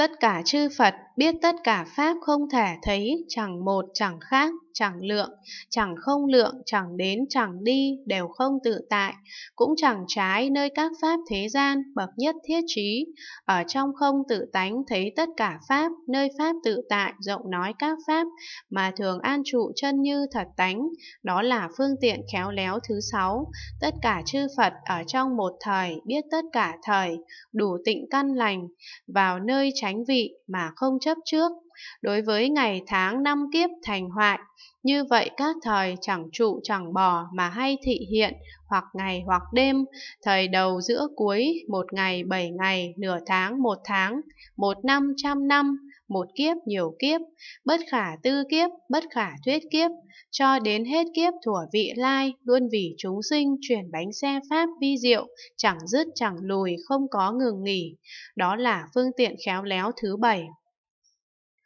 Tất cả chư Phật biết tất cả Pháp không thể thấy, chẳng một, chẳng khác, chẳng lượng, chẳng không lượng, chẳng đến, chẳng đi, đều không tự tại, cũng chẳng trái nơi các Pháp thế gian, bậc nhất thiết trí. Ở trong không tự tánh thấy tất cả Pháp, nơi Pháp tự tại, rộng nói các Pháp, mà thường an trụ chân như thật tánh, đó là phương tiện khéo léo thứ sáu. Tất cả chư Phật ở trong một thời, biết tất cả thời, đủ tịnh căn lành, vào nơi trái tránh vị mà không chấp trước đối với ngày tháng năm kiếp thành hoại. Như vậy các thời chẳng trụ chẳng bò mà hay thị hiện, hoặc ngày hoặc đêm, thời đầu giữa cuối, một ngày bảy ngày, nửa tháng một tháng, một năm trăm năm, một kiếp nhiều kiếp, bất khả tư kiếp, bất khả thuyết kiếp, cho đến hết kiếp thủa vị lai, luôn vì chúng sinh chuyển bánh xe pháp vi diệu, chẳng dứt chẳng lùi, không có ngừng nghỉ. Đó là phương tiện khéo léo thứ bảy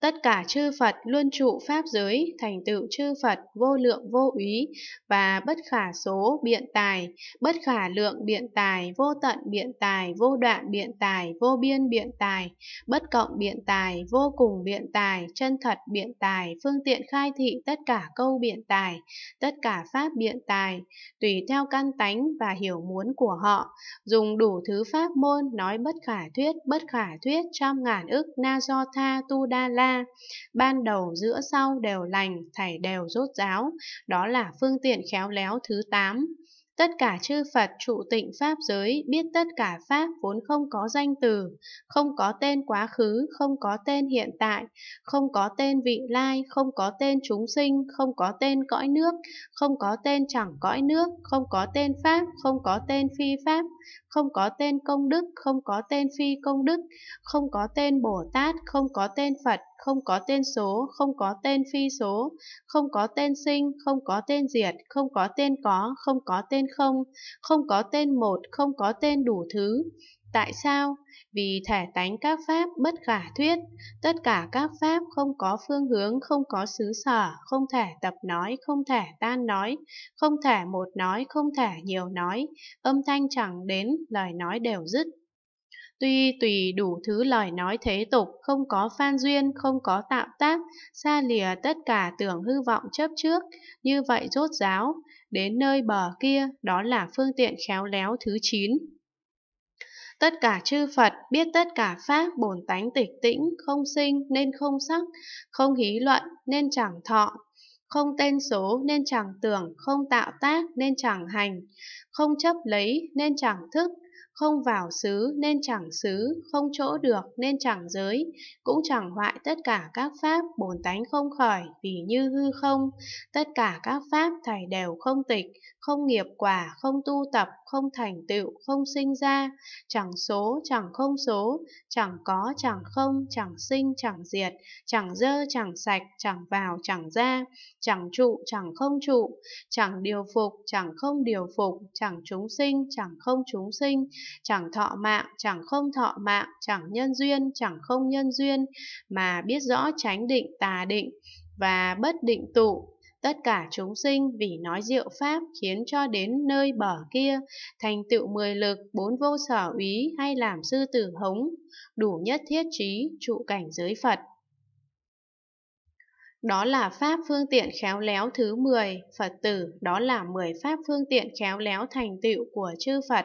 Tất cả chư Phật luôn trụ Pháp giới, thành tựu chư Phật vô lượng vô úy và bất khả số biện tài, bất khả lượng biện tài, vô tận biện tài, vô đoạn biện tài, vô biên biện tài, bất cộng biện tài, vô cùng biện tài, chân thật biện tài, phương tiện khai thị tất cả câu biện tài, tất cả Pháp biện tài, tùy theo căn tánh và hiểu muốn của họ, dùng đủ thứ pháp môn nói bất khả thuyết, bất khả thuyết trăm ngàn ức na do tha tu đa la ra. Ban đầu giữa sau đều lành, thảy đều rốt ráo, đó là phương tiện khéo léo thứ 8. Tất cả chư Phật trụ tịnh Pháp giới biết tất cả Pháp vốn không có danh từ, không có tên quá khứ, không có tên hiện tại, không có tên vị lai, không có tên chúng sinh, không có tên cõi nước, không có tên chẳng cõi nước, không có tên Pháp, không có tên phi Pháp, không có tên công đức, không có tên phi công đức, không có tên Bồ Tát, không có tên Phật, không có tên số, không có tên phi số, không có tên sinh, không có tên diệt, không có tên có, không có tên không, không có tên một, không có tên đủ thứ, Tại sao? Vì thể tánh các pháp bất khả thuyết, tất cả các pháp không có phương hướng, không có xứ sở, không thể tập nói, không thể tan nói, không thể một nói, không thể nhiều nói, âm thanh chẳng đến, lời nói đều dứt. Tuy tùy đủ thứ lời nói thế tục, không có phan duyên, không có tạo tác, xa lìa tất cả tưởng hư vọng chấp trước, như vậy rốt giáo, đến nơi bờ kia, đó là phương tiện khéo léo thứ 9. Tất cả chư Phật biết tất cả Pháp bổn tánh tịch tĩnh, không sinh nên không sắc, không hí luận nên chẳng thọ, không tên số nên chẳng tưởng, không tạo tác nên chẳng hành, không chấp lấy nên chẳng thức, không vào xứ nên chẳng xứ, không chỗ được nên chẳng giới, cũng chẳng hoại tất cả các pháp bồn tánh không khỏi vì như hư không, tất cả các pháp thảy đều không tịch, không nghiệp quả, không tu tập, không thành tựu, không sinh ra, chẳng số, chẳng không số, chẳng có, chẳng không, chẳng sinh, chẳng diệt, chẳng dơ, chẳng sạch, chẳng vào, chẳng ra, chẳng trụ, chẳng không trụ, chẳng điều phục, chẳng không điều phục, chẳng chúng sinh, chẳng không chúng sinh, chẳng thọ mạng, chẳng không thọ mạng, chẳng nhân duyên, chẳng không nhân duyên, mà biết rõ chánh định, tà định và bất định tụ. Tất cả chúng sinh vì nói diệu pháp khiến cho đến nơi bờ kia, thành tựu mười lực, bốn vô sở úy hay làm sư tử hống, đủ nhất thiết trí, trụ cảnh giới Phật. Đó là pháp phương tiện khéo léo thứ 10, Phật tử, đó là 10 pháp phương tiện khéo léo thành tựu của chư Phật.